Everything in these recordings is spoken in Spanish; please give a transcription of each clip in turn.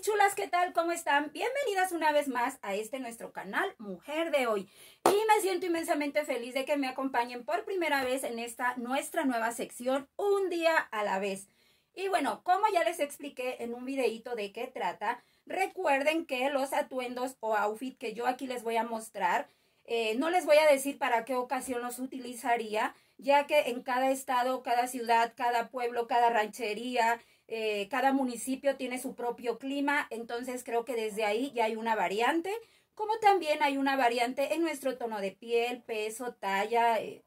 chulas, ¿qué tal? ¿Cómo están? Bienvenidas una vez más a este nuestro canal Mujer de Hoy. Y me siento inmensamente feliz de que me acompañen por primera vez en esta nuestra nueva sección, Un día a la vez. Y bueno, como ya les expliqué en un videito de qué trata, recuerden que los atuendos o outfit que yo aquí les voy a mostrar, eh, no les voy a decir para qué ocasión los utilizaría, ya que en cada estado, cada ciudad, cada pueblo, cada ranchería, eh, cada municipio tiene su propio clima, entonces creo que desde ahí ya hay una variante, como también hay una variante en nuestro tono de piel, peso, talla, eh,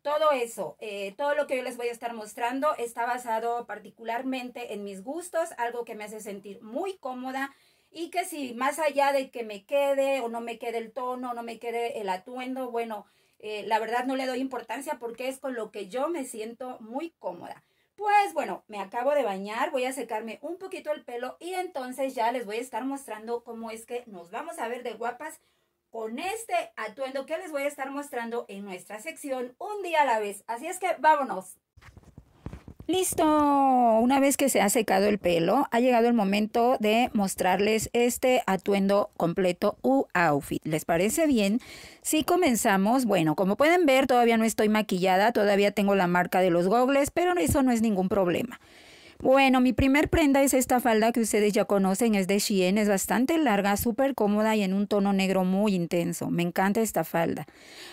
todo eso, eh, todo lo que yo les voy a estar mostrando está basado particularmente en mis gustos, algo que me hace sentir muy cómoda y que si más allá de que me quede o no me quede el tono, no me quede el atuendo, bueno, la verdad no le doy importancia porque es con lo que yo me siento muy cómoda pues bueno, me acabo de bañar, voy a secarme un poquito el pelo y entonces ya les voy a estar mostrando cómo es que nos vamos a ver de guapas con este atuendo que les voy a estar mostrando en nuestra sección un día a la vez. Así es que vámonos. Listo, una vez que se ha secado el pelo, ha llegado el momento de mostrarles este atuendo completo u outfit. ¿Les parece bien? Si comenzamos, bueno, como pueden ver, todavía no estoy maquillada, todavía tengo la marca de los goggles, pero eso no es ningún problema. Bueno, mi primer prenda es esta falda que ustedes ya conocen, es de Shein, es bastante larga, súper cómoda y en un tono negro muy intenso. Me encanta esta falda.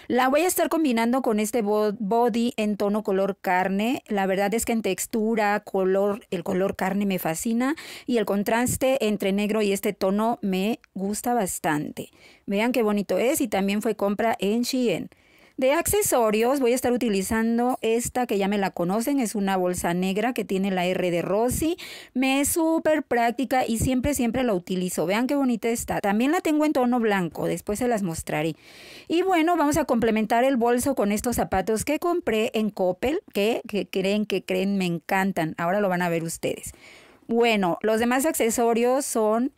La voy a estar combinando con este body en tono color carne. La verdad es que en textura, color, el color carne me fascina y el contraste entre negro y este tono me gusta bastante. Vean qué bonito es y también fue compra en Shein. De accesorios voy a estar utilizando esta que ya me la conocen, es una bolsa negra que tiene la R de Rossi. Me es súper práctica y siempre, siempre la utilizo. Vean qué bonita está. También la tengo en tono blanco, después se las mostraré. Y bueno, vamos a complementar el bolso con estos zapatos que compré en Coppel, que, que creen, que creen, me encantan. Ahora lo van a ver ustedes. Bueno, los demás accesorios son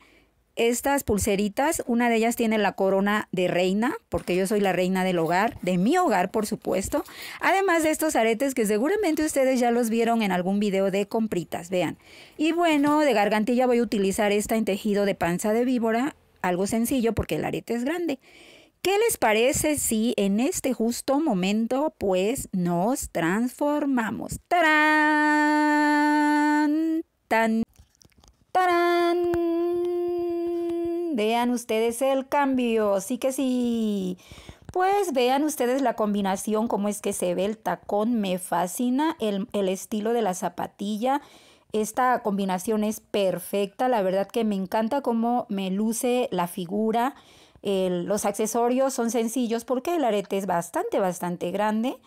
estas pulseritas, una de ellas tiene la corona de reina, porque yo soy la reina del hogar, de mi hogar por supuesto. Además de estos aretes que seguramente ustedes ya los vieron en algún video de compritas, vean. Y bueno, de gargantilla voy a utilizar esta en tejido de panza de víbora, algo sencillo porque el arete es grande. ¿Qué les parece si en este justo momento pues nos transformamos? ¡Tarán! ¡Tan! vean ustedes el cambio, sí que sí. Pues vean ustedes la combinación, cómo es que se ve el tacón, me fascina el, estilo de la zapatilla. Esta combinación es perfecta, la verdad que me encanta cómo me luce la figura. los accesorios son sencillos porque el arete es bastante, bastante grande.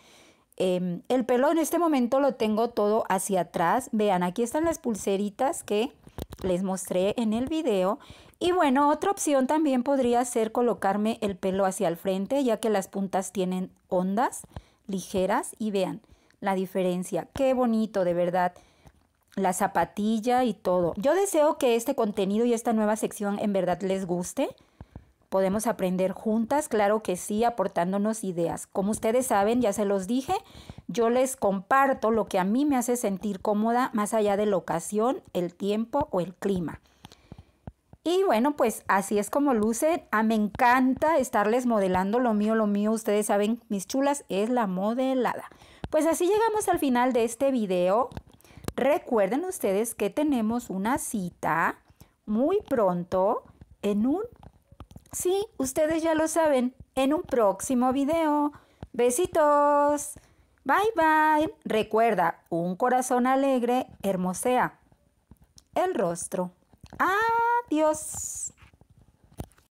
Em, el pelo en este momento lo tengo todo hacia atrás. Vean, aquí están las pulseritas que les mostré en el video. Y bueno, otra opción también podría ser colocarme el pelo hacia el frente, ya que las puntas tienen ondas ligeras y vean la diferencia. Qué bonito, de verdad. La zapatilla y todo. Yo deseo que este contenido y esta nueva sección en verdad les guste. Podemos aprender juntas, claro que sí, aportándonos ideas. Como ustedes saben, ya se los dije, yo les comparto lo que a mí me hace sentir cómoda más allá de la ocasión, el tiempo o el clima. Y bueno, pues así es como luce. a ah, me encanta estarles modelando lo mío, lo mío. Ustedes saben, mis chulas, es la modelada. Pues así llegamos al final de este video. Recuerden ustedes que tenemos una cita muy pronto en un... Sí, ustedes ya lo saben, en un próximo video. Besitos. Bye bye. Recuerda, un corazón alegre hermosea el rostro. Adiós.